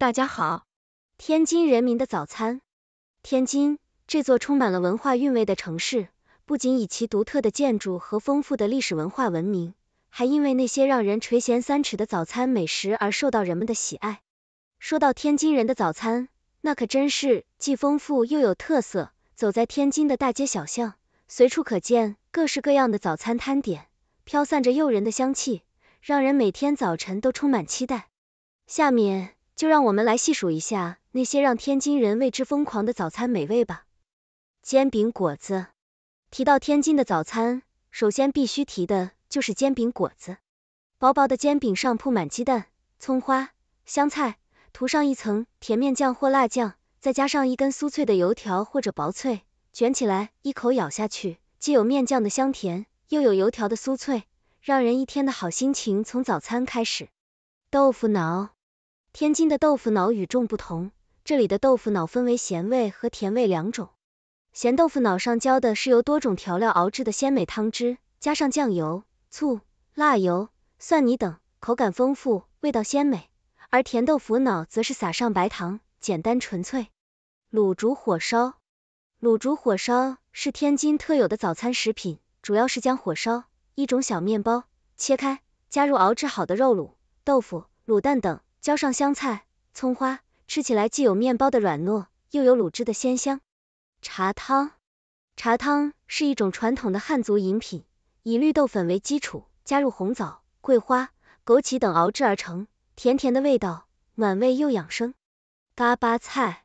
大家好，天津人民的早餐。天津这座充满了文化韵味的城市，不仅以其独特的建筑和丰富的历史文化闻名，还因为那些让人垂涎三尺的早餐美食而受到人们的喜爱。说到天津人的早餐，那可真是既丰富又有特色。走在天津的大街小巷，随处可见各式各样的早餐摊点，飘散着诱人的香气，让人每天早晨都充满期待。下面。就让我们来细数一下那些让天津人为之疯狂的早餐美味吧。煎饼果子，提到天津的早餐，首先必须提的就是煎饼果子。薄薄的煎饼上铺满鸡蛋、葱花、香菜，涂上一层甜面酱或辣酱，再加上一根酥脆的油条或者薄脆，卷起来一口咬下去，既有面酱的香甜，又有油条的酥脆，让人一天的好心情从早餐开始。豆腐脑。天津的豆腐脑与众不同，这里的豆腐脑分为咸味和甜味两种。咸豆腐脑上浇的是由多种调料熬制的鲜美汤汁，加上酱油、醋、辣油、蒜泥等，口感丰富，味道鲜美；而甜豆腐脑则是撒上白糖，简单纯粹。卤煮火烧，卤煮火烧是天津特有的早餐食品，主要是将火烧一种小面包切开，加入熬制好的肉卤、豆腐、卤蛋等。浇上香菜、葱花，吃起来既有面包的软糯，又有卤汁的鲜香。茶汤，茶汤是一种传统的汉族饮品，以绿豆粉为基础，加入红枣、桂花、枸杞等熬制而成，甜甜的味道，暖胃又养生。嘎巴菜，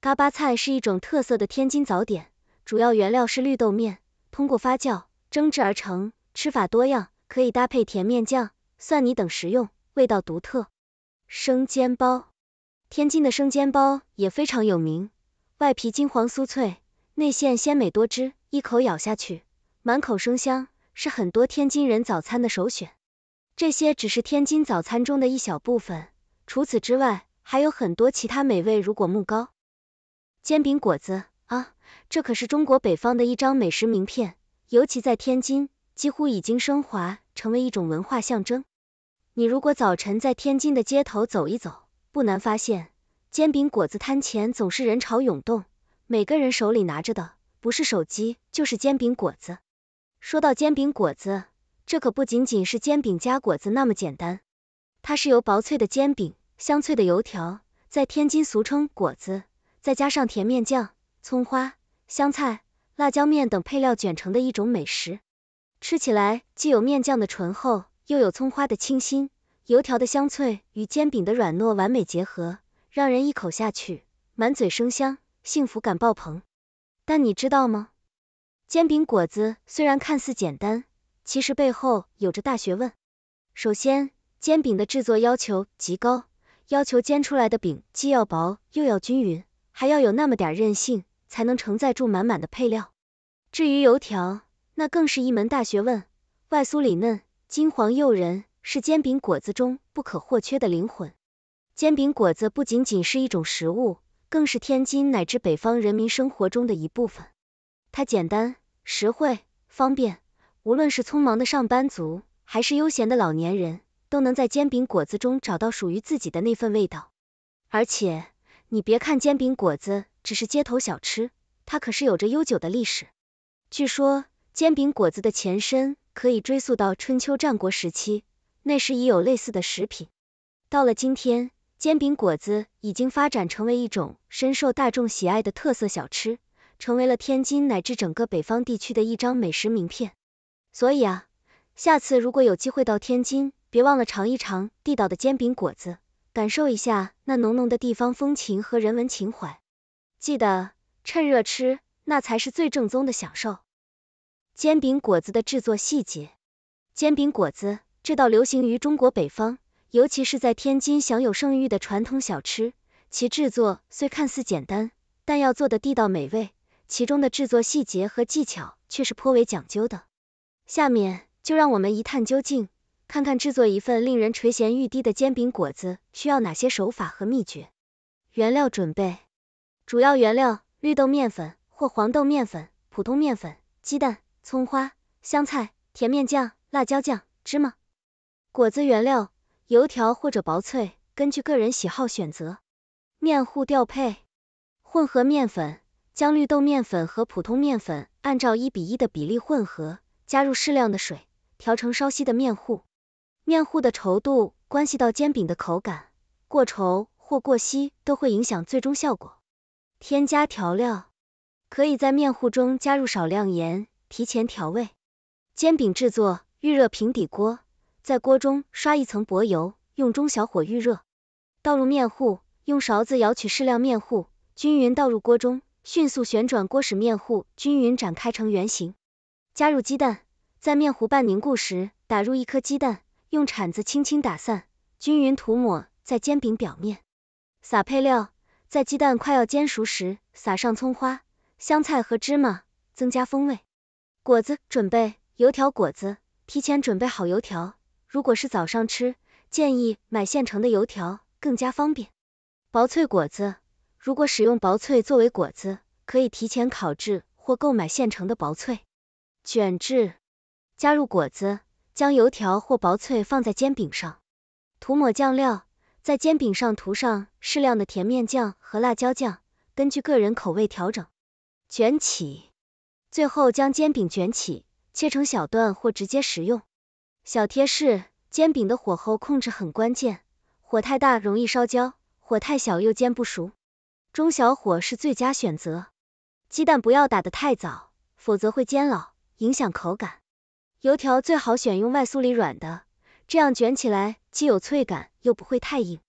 嘎巴菜是一种特色的天津早点，主要原料是绿豆面，通过发酵、蒸制而成，吃法多样，可以搭配甜面酱、蒜泥等食用，味道独特。生煎包，天津的生煎包也非常有名，外皮金黄酥脆，内馅鲜美多汁，一口咬下去，满口生香，是很多天津人早餐的首选。这些只是天津早餐中的一小部分，除此之外，还有很多其他美味，如果木糕、煎饼果子啊，这可是中国北方的一张美食名片，尤其在天津，几乎已经升华成为一种文化象征。你如果早晨在天津的街头走一走，不难发现，煎饼果子摊前总是人潮涌动，每个人手里拿着的不是手机，就是煎饼果子。说到煎饼果子，这可不仅仅是煎饼加果子那么简单，它是由薄脆的煎饼、香脆的油条，在天津俗称果子，再加上甜面酱、葱花、香菜、辣椒面等配料卷成的一种美食，吃起来既有面酱的醇厚。又有葱花的清新，油条的香脆与煎饼的软糯完美结合，让人一口下去，满嘴生香，幸福感爆棚。但你知道吗？煎饼果子虽然看似简单，其实背后有着大学问。首先，煎饼的制作要求极高，要求煎出来的饼既要薄又要均匀，还要有那么点韧性，才能承载住满满的配料。至于油条，那更是一门大学问，外酥里嫩。金黄诱人，是煎饼果子中不可或缺的灵魂。煎饼果子不仅仅是一种食物，更是天津乃至北方人民生活中的一部分。它简单、实惠、方便，无论是匆忙的上班族，还是悠闲的老年人都能在煎饼果子中找到属于自己的那份味道。而且，你别看煎饼果子只是街头小吃，它可是有着悠久的历史。据说，煎饼果子的前身。可以追溯到春秋战国时期，那时已有类似的食品。到了今天，煎饼果子已经发展成为一种深受大众喜爱的特色小吃，成为了天津乃至整个北方地区的一张美食名片。所以啊，下次如果有机会到天津，别忘了尝一尝地道的煎饼果子，感受一下那浓浓的地方风情和人文情怀。记得趁热吃，那才是最正宗的享受。煎饼果子的制作细节，煎饼果子这道流行于中国北方，尤其是在天津享有盛誉的传统小吃，其制作虽看似简单，但要做的地道美味，其中的制作细节和技巧却是颇为讲究的。下面就让我们一探究竟，看看制作一份令人垂涎欲滴的煎饼果子需要哪些手法和秘诀。原料准备：主要原料绿豆面粉或黄豆面粉、普通面粉、鸡蛋。葱花、香菜、甜面酱、辣椒酱、芝麻。果子原料：油条或者薄脆，根据个人喜好选择。面糊调配：混合面粉，将绿豆面粉和普通面粉按照一比一的比例混合，加入适量的水，调成稍稀的面糊。面糊的稠度关系到煎饼的口感，过稠或过稀都会影响最终效果。添加调料，可以在面糊中加入少量盐。提前调味，煎饼制作：预热平底锅，在锅中刷一层薄油，用中小火预热，倒入面糊，用勺子舀取适量面糊，均匀倒入锅中，迅速旋转锅使面糊均匀展开成圆形，加入鸡蛋，在面糊半凝固时打入一颗鸡蛋，用铲子轻轻打散，均匀涂抹在煎饼表面，撒配料，在鸡蛋快要煎熟时撒上葱花、香菜和芝麻，增加风味。果子准备油条果子，提前准备好油条。如果是早上吃，建议买现成的油条，更加方便。薄脆果子，如果使用薄脆作为果子，可以提前烤制或购买现成的薄脆。卷制，加入果子，将油条或薄脆放在煎饼上，涂抹酱料，在煎饼上涂上适量的甜面酱和辣椒酱，根据个人口味调整。卷起。最后将煎饼卷起，切成小段或直接食用。小贴士：煎饼的火候控制很关键，火太大容易烧焦，火太小又煎不熟，中小火是最佳选择。鸡蛋不要打得太早，否则会煎老，影响口感。油条最好选用外酥里软的，这样卷起来既有脆感又不会太硬。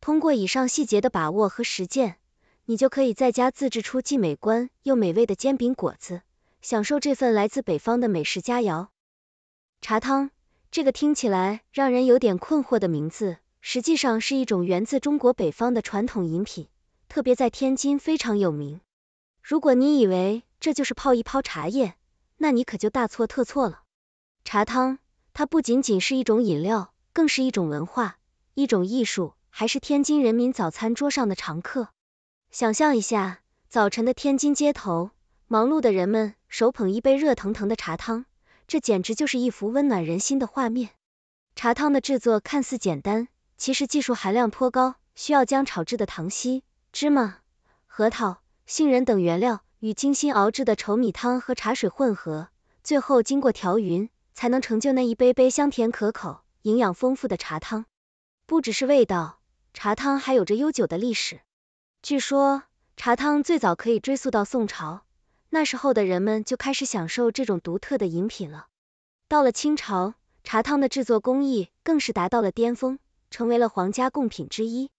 通过以上细节的把握和实践，你就可以在家自制出既美观又美味的煎饼果子。享受这份来自北方的美食佳肴，茶汤这个听起来让人有点困惑的名字，实际上是一种源自中国北方的传统饮品，特别在天津非常有名。如果你以为这就是泡一泡茶叶，那你可就大错特错了。茶汤它不仅仅是一种饮料，更是一种文化，一种艺术，还是天津人民早餐桌上的常客。想象一下，早晨的天津街头，忙碌的人们。手捧一杯热腾腾的茶汤，这简直就是一幅温暖人心的画面。茶汤的制作看似简单，其实技术含量颇高，需要将炒制的糖稀、芝麻、核桃、杏仁等原料与精心熬制的稠米汤和茶水混合，最后经过调匀，才能成就那一杯杯香甜可口、营养丰富的茶汤。不只是味道，茶汤还有着悠久的历史。据说，茶汤最早可以追溯到宋朝。那时候的人们就开始享受这种独特的饮品了。到了清朝，茶汤的制作工艺更是达到了巅峰，成为了皇家贡品之一。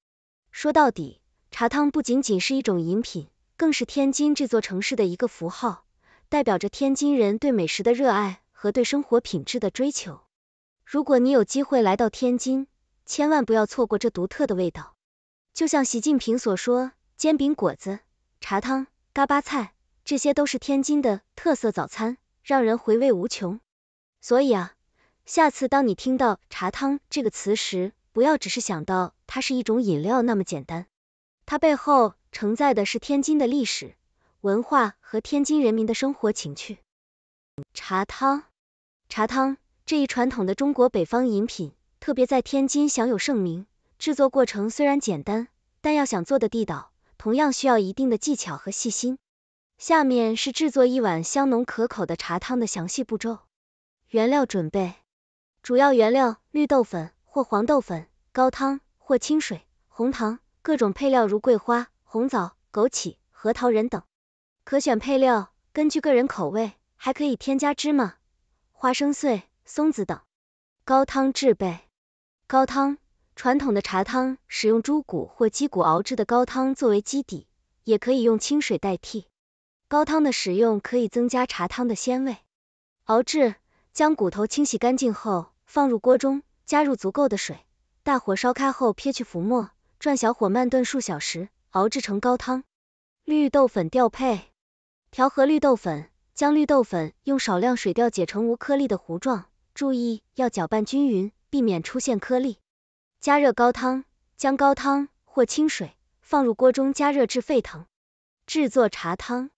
说到底，茶汤不仅仅是一种饮品，更是天津这座城市的一个符号，代表着天津人对美食的热爱和对生活品质的追求。如果你有机会来到天津，千万不要错过这独特的味道。就像习近平所说，煎饼果子、茶汤、嘎巴菜。这些都是天津的特色早餐，让人回味无穷。所以啊，下次当你听到“茶汤”这个词时，不要只是想到它是一种饮料那么简单，它背后承载的是天津的历史文化和天津人民的生活情趣。茶汤，茶汤这一传统的中国北方饮品，特别在天津享有盛名。制作过程虽然简单，但要想做的地道，同样需要一定的技巧和细心。下面是制作一碗香浓可口的茶汤的详细步骤。原料准备，主要原料绿豆粉或黄豆粉、高汤或清水、红糖，各种配料如桂花、红枣、枸杞、核桃仁等。可选配料根据个人口味，还可以添加芝麻、花生碎、松子等。高汤制备，高汤传统的茶汤使用猪骨或鸡骨熬制的高汤作为基底，也可以用清水代替。高汤的使用可以增加茶汤的鲜味。熬制：将骨头清洗干净后放入锅中，加入足够的水，大火烧开后撇去浮沫，转小火慢炖数小时，熬制成高汤。绿豆粉调配：调和绿豆粉，将绿豆粉用少量水调解成无颗粒的糊状，注意要搅拌均匀，避免出现颗粒。加热高汤：将高汤或清水放入锅中加热至沸腾。制作茶汤。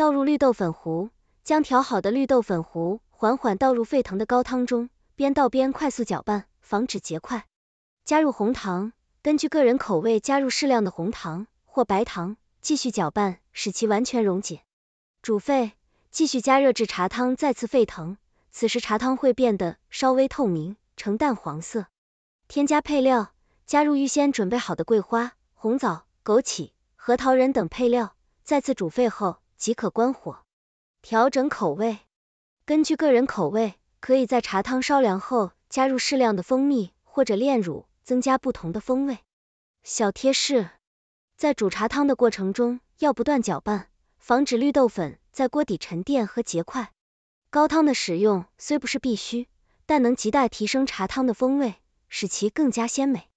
倒入绿豆粉糊，将调好的绿豆粉糊缓缓倒入沸腾的高汤中，边倒边快速搅拌，防止结块。加入红糖，根据个人口味加入适量的红糖或白糖，继续搅拌，使其完全溶解。煮沸，继续加热至茶汤再次沸腾，此时茶汤会变得稍微透明，呈淡黄色。添加配料，加入预先准备好的桂花、红枣、枸杞、核桃仁等配料，再次煮沸后。即可关火，调整口味。根据个人口味，可以在茶汤烧凉后加入适量的蜂蜜或者炼乳，增加不同的风味。小贴士：在煮茶汤的过程中要不断搅拌，防止绿豆粉在锅底沉淀和结块。高汤的使用虽不是必须，但能极大提升茶汤的风味，使其更加鲜美。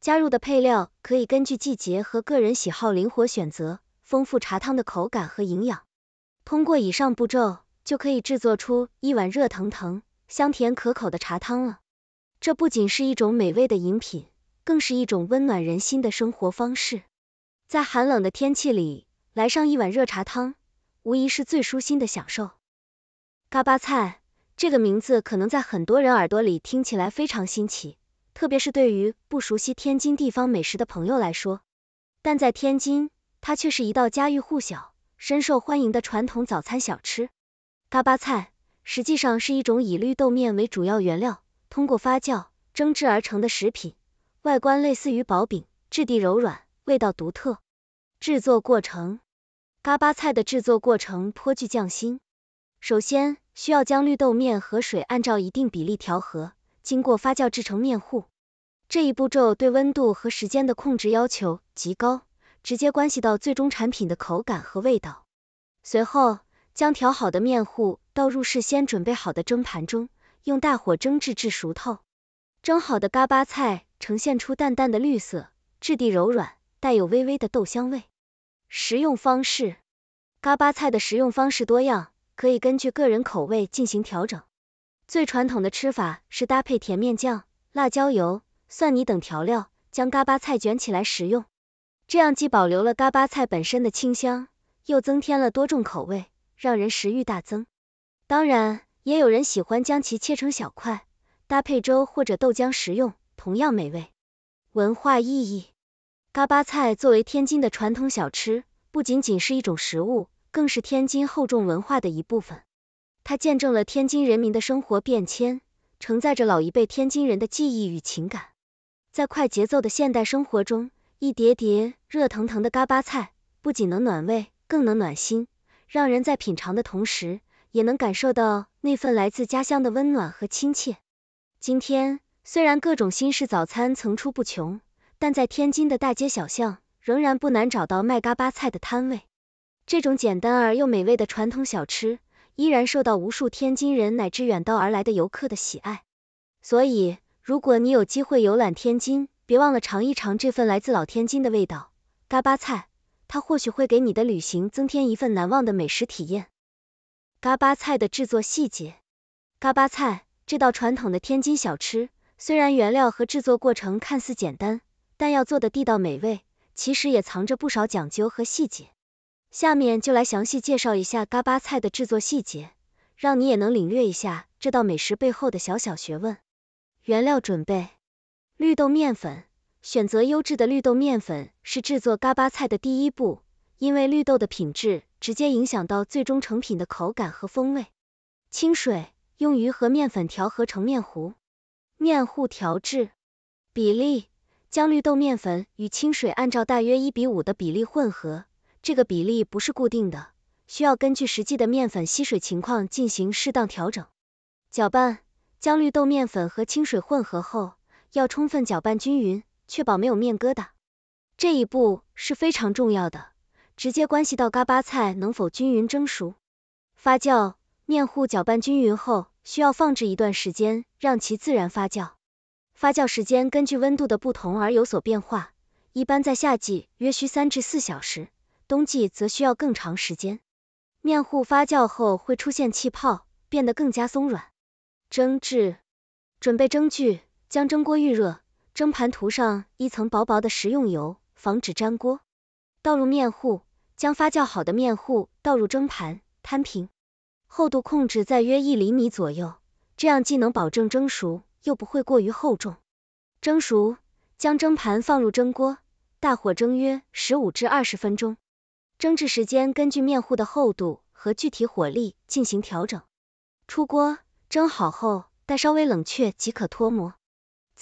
加入的配料可以根据季节和个人喜好灵活选择。丰富茶汤的口感和营养。通过以上步骤，就可以制作出一碗热腾腾、香甜可口的茶汤了。这不仅是一种美味的饮品，更是一种温暖人心的生活方式。在寒冷的天气里，来上一碗热茶汤，无疑是最舒心的享受。嘎巴菜这个名字可能在很多人耳朵里听起来非常新奇，特别是对于不熟悉天津地方美食的朋友来说。但在天津。它却是一道家喻户晓、深受欢迎的传统早餐小吃。嘎巴菜实际上是一种以绿豆面为主要原料，通过发酵蒸制而成的食品，外观类似于薄饼，质地柔软，味道独特。制作过程，嘎巴菜的制作过程颇具匠心。首先需要将绿豆面和水按照一定比例调和，经过发酵制成面糊。这一步骤对温度和时间的控制要求极高。直接关系到最终产品的口感和味道。随后，将调好的面糊倒入事先准备好的蒸盘中，用大火蒸至至熟透。蒸好的嘎巴菜呈现出淡淡的绿色，质地柔软，带有微微的豆香味。食用方式，嘎巴菜的食用方式多样，可以根据个人口味进行调整。最传统的吃法是搭配甜面酱、辣椒油、蒜泥等调料，将嘎巴菜卷起来食用。这样既保留了嘎巴菜本身的清香，又增添了多种口味，让人食欲大增。当然，也有人喜欢将其切成小块，搭配粥或者豆浆食用，同样美味。文化意义，嘎巴菜作为天津的传统小吃，不仅仅是一种食物，更是天津厚重文化的一部分。它见证了天津人民的生活变迁，承载着老一辈天津人的记忆与情感。在快节奏的现代生活中，一碟碟热腾腾的嘎巴菜不仅能暖胃，更能暖心，让人在品尝的同时，也能感受到那份来自家乡的温暖和亲切。今天虽然各种新式早餐层出不穷，但在天津的大街小巷仍然不难找到卖嘎巴菜的摊位。这种简单而又美味的传统小吃，依然受到无数天津人乃至远道而来的游客的喜爱。所以，如果你有机会游览天津，别忘了尝一尝这份来自老天津的味道，嘎巴菜，它或许会给你的旅行增添一份难忘的美食体验。嘎巴菜的制作细节，嘎巴菜这道传统的天津小吃，虽然原料和制作过程看似简单，但要做的地道美味，其实也藏着不少讲究和细节。下面就来详细介绍一下嘎巴菜的制作细节，让你也能领略一下这道美食背后的小小学问。原料准备。绿豆面粉，选择优质的绿豆面粉是制作嘎巴菜的第一步，因为绿豆的品质直接影响到最终成品的口感和风味。清水用于和面粉调和成面糊，面糊调制比例将绿豆面粉与清水按照大约一比五的比例混合，这个比例不是固定的，需要根据实际的面粉吸水情况进行适当调整。搅拌将绿豆面粉和清水混合后。要充分搅拌均匀，确保没有面疙瘩。这一步是非常重要的，直接关系到嘎巴菜能否均匀蒸熟。发酵面糊搅拌均匀后，需要放置一段时间，让其自然发酵。发酵时间根据温度的不同而有所变化，一般在夏季约需三至四小时，冬季则需要更长时间。面糊发酵后会出现气泡，变得更加松软。蒸制，准备蒸具。将蒸锅预热，蒸盘涂上一层薄薄的食用油，防止粘锅。倒入面糊，将发酵好的面糊倒入蒸盘，摊平，厚度控制在约一厘米左右，这样既能保证蒸熟，又不会过于厚重。蒸熟，将蒸盘放入蒸锅，大火蒸约十五至二十分钟。蒸制时间根据面糊的厚度和具体火力进行调整。出锅，蒸好后待稍微冷却即可脱模。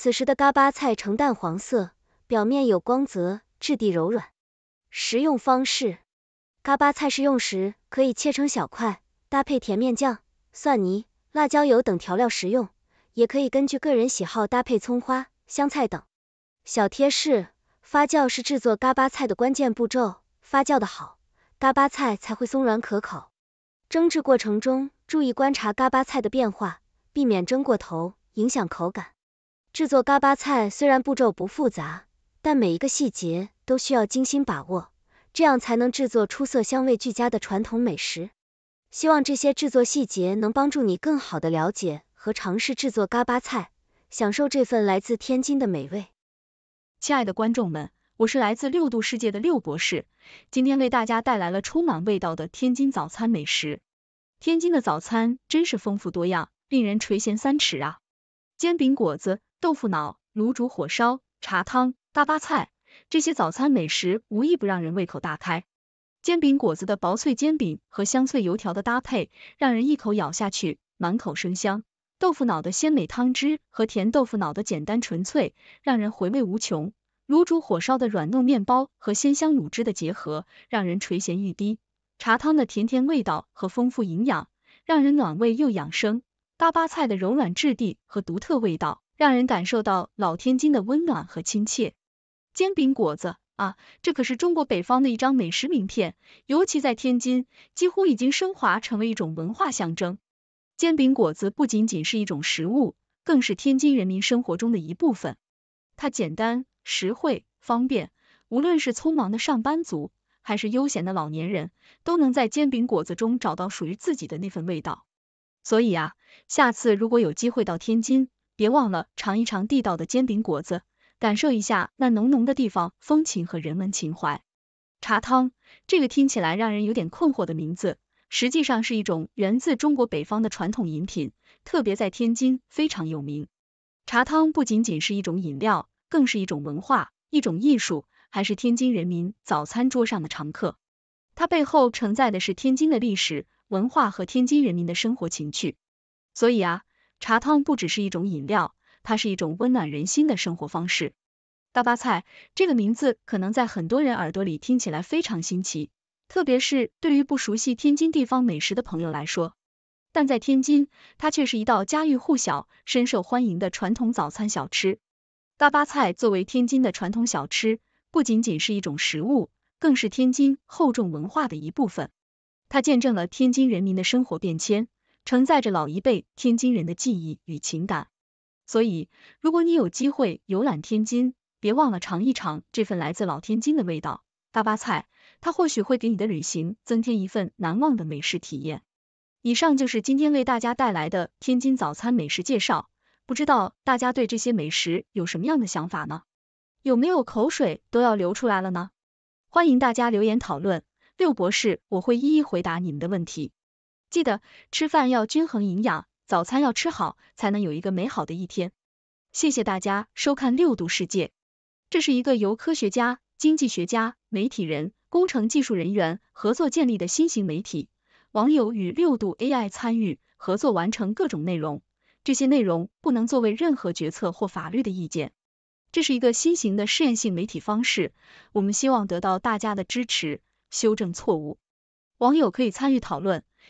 此时的嘎巴菜呈淡黄色，表面有光泽，质地柔软。食用方式：嘎巴菜食用时可以切成小块，搭配甜面酱、蒜泥、辣椒油等调料食用，也可以根据个人喜好搭配葱花、香菜等。小贴士：发酵是制作嘎巴菜的关键步骤，发酵的好，嘎巴菜才会松软可口。蒸制过程中，注意观察嘎巴菜的变化，避免蒸过头，影响口感。制作嘎巴菜虽然步骤不复杂，但每一个细节都需要精心把握，这样才能制作出色香味俱佳的传统美食。希望这些制作细节能帮助你更好的了解和尝试制作嘎巴菜，享受这份来自天津的美味。亲爱的观众们，我是来自六度世界的六博士，今天为大家带来了充满味道的天津早餐美食。天津的早餐真是丰富多样，令人垂涎三尺啊，煎饼果子。豆腐脑、卤煮、火烧、茶汤、大巴菜，这些早餐美食无一不让人胃口大开。煎饼果子的薄脆煎饼和香脆油条的搭配，让人一口咬下去满口生香。豆腐脑的鲜美汤汁和甜豆腐脑的简单纯粹，让人回味无穷。卤煮火烧的软糯面包和鲜香卤汁的结合，让人垂涎欲滴。茶汤的甜甜味道和丰富营养，让人暖胃又养生。大巴菜的柔软质地和独特味道。让人感受到老天津的温暖和亲切。煎饼果子啊，这可是中国北方的一张美食名片，尤其在天津，几乎已经升华成为一种文化象征。煎饼果子不仅仅是一种食物，更是天津人民生活中的一部分。它简单、实惠、方便，无论是匆忙的上班族，还是悠闲的老年人，都能在煎饼果子中找到属于自己的那份味道。所以啊，下次如果有机会到天津，别忘了尝一尝地道的煎饼果子，感受一下那浓浓的地方风情和人文情怀。茶汤，这个听起来让人有点困惑的名字，实际上是一种源自中国北方的传统饮品，特别在天津非常有名。茶汤不仅仅是一种饮料，更是一种文化、一种艺术，还是天津人民早餐桌上的常客。它背后承载的是天津的历史文化和天津人民的生活情趣，所以啊。茶汤不只是一种饮料，它是一种温暖人心的生活方式。大巴菜这个名字可能在很多人耳朵里听起来非常新奇，特别是对于不熟悉天津地方美食的朋友来说。但在天津，它却是一道家喻户晓、深受欢迎的传统早餐小吃。大巴菜作为天津的传统小吃，不仅仅是一种食物，更是天津厚重文化的一部分。它见证了天津人民的生活变迁。承载着老一辈天津人的记忆与情感，所以如果你有机会游览天津，别忘了尝一尝这份来自老天津的味道——大八菜，它或许会给你的旅行增添一份难忘的美食体验。以上就是今天为大家带来的天津早餐美食介绍，不知道大家对这些美食有什么样的想法呢？有没有口水都要流出来了呢？欢迎大家留言讨论，六博士我会一一回答你们的问题。记得吃饭要均衡营养，早餐要吃好，才能有一个美好的一天。谢谢大家收看六度世界，这是一个由科学家、经济学家、媒体人、工程技术人员合作建立的新型媒体，网友与六度 AI 参与合作完成各种内容，这些内容不能作为任何决策或法律的意见。这是一个新型的试验性媒体方式，我们希望得到大家的支持，修正错误，网友可以参与讨论。